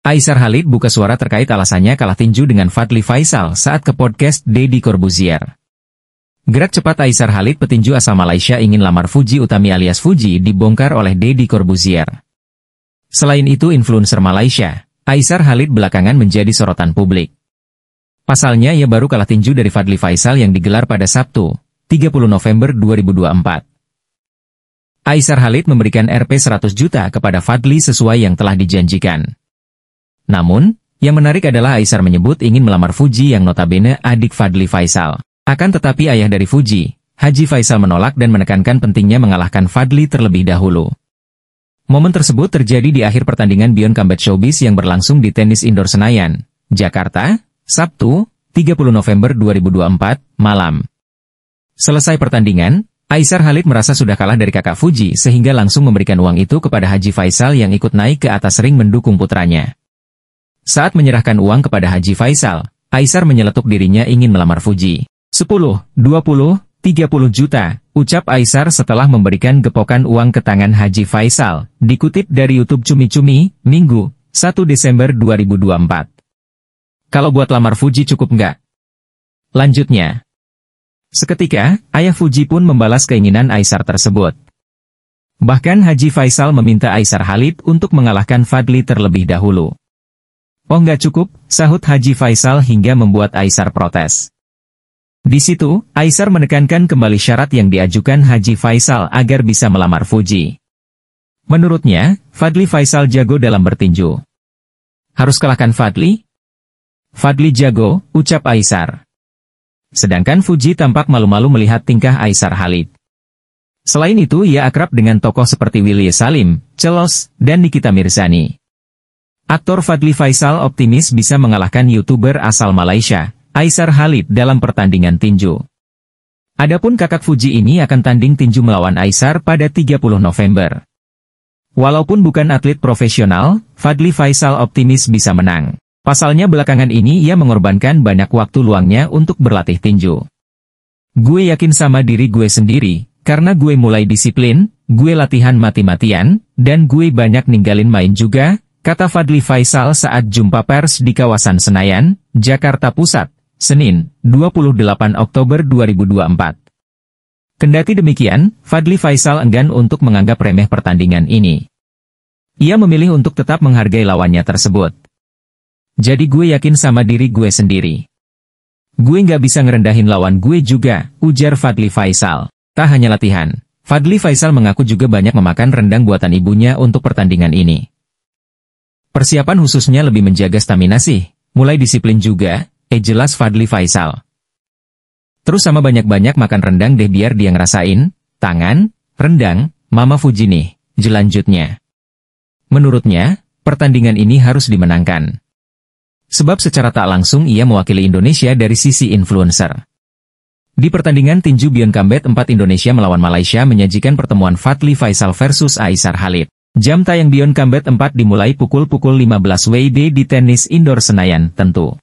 Aisar Halid buka suara terkait alasannya kalah tinju dengan Fadli Faisal saat ke podcast Deddy Corbuzier. Gerak cepat Aisar Halid petinju asal Malaysia ingin lamar Fuji Utami alias Fuji dibongkar oleh Deddy Corbuzier. Selain itu influencer Malaysia, Aisar Halid belakangan menjadi sorotan publik. Pasalnya ia baru kalah tinju dari Fadli Faisal yang digelar pada Sabtu, 30 November 2024. Aisar Halid memberikan Rp 100 juta kepada Fadli sesuai yang telah dijanjikan. Namun, yang menarik adalah Aisar menyebut ingin melamar Fuji yang notabene adik Fadli Faisal. Akan tetapi ayah dari Fuji, Haji Faisal menolak dan menekankan pentingnya mengalahkan Fadli terlebih dahulu. Momen tersebut terjadi di akhir pertandingan Beyond Combat Showbiz yang berlangsung di Tenis Indoor Senayan, Jakarta, Sabtu, 30 November 2024, malam. Selesai pertandingan, Aisar Halid merasa sudah kalah dari kakak Fuji sehingga langsung memberikan uang itu kepada Haji Faisal yang ikut naik ke atas ring mendukung putranya. Saat menyerahkan uang kepada Haji Faisal, Aisar menyeletuk dirinya ingin melamar Fuji. 10, 20, 30 juta, ucap Aisar setelah memberikan gepokan uang ke tangan Haji Faisal, dikutip dari Youtube Cumi Cumi, Minggu, 1 Desember 2024. Kalau buat lamar Fuji cukup nggak? Lanjutnya. Seketika, ayah Fuji pun membalas keinginan Aisar tersebut. Bahkan Haji Faisal meminta Aisar Halid untuk mengalahkan Fadli terlebih dahulu. Oh nggak cukup, sahut Haji Faisal hingga membuat Aisar protes. Di situ, Aisar menekankan kembali syarat yang diajukan Haji Faisal agar bisa melamar Fuji. Menurutnya, Fadli Faisal jago dalam bertinju. Harus kalahkan Fadli? Fadli jago, ucap Aisar. Sedangkan Fuji tampak malu-malu melihat tingkah Aisar Halid. Selain itu ia akrab dengan tokoh seperti Willy Salim, Celos, dan Nikita Mirzani. Aktor Fadli Faisal optimis bisa mengalahkan YouTuber asal Malaysia, Aisar Halid dalam pertandingan tinju. Adapun kakak Fuji ini akan tanding tinju melawan Aisar pada 30 November. Walaupun bukan atlet profesional, Fadli Faisal optimis bisa menang. Pasalnya belakangan ini ia mengorbankan banyak waktu luangnya untuk berlatih tinju. Gue yakin sama diri gue sendiri, karena gue mulai disiplin, gue latihan mati-matian, dan gue banyak ninggalin main juga, kata Fadli Faisal saat jumpa pers di kawasan Senayan, Jakarta Pusat, Senin, 28 Oktober 2024. Kendati demikian, Fadli Faisal enggan untuk menganggap remeh pertandingan ini. Ia memilih untuk tetap menghargai lawannya tersebut. Jadi gue yakin sama diri gue sendiri. Gue nggak bisa ngerendahin lawan gue juga, ujar Fadli Faisal. Tak hanya latihan, Fadli Faisal mengaku juga banyak memakan rendang buatan ibunya untuk pertandingan ini. Persiapan khususnya lebih menjaga stamina sih, mulai disiplin juga, eh jelas Fadli Faisal. Terus sama banyak-banyak makan rendang deh biar dia ngerasain, tangan, rendang, Mama Fuji nih, jelanjutnya. Menurutnya, pertandingan ini harus dimenangkan. Sebab secara tak langsung ia mewakili Indonesia dari sisi influencer. Di pertandingan tinju Bion Combat 4 Indonesia melawan Malaysia menyajikan pertemuan Fadli Faisal versus Aisar Halid. Jam tayang Beyond Combat 4 dimulai pukul-pukul 15 WIB di Tenis Indoor Senayan, tentu.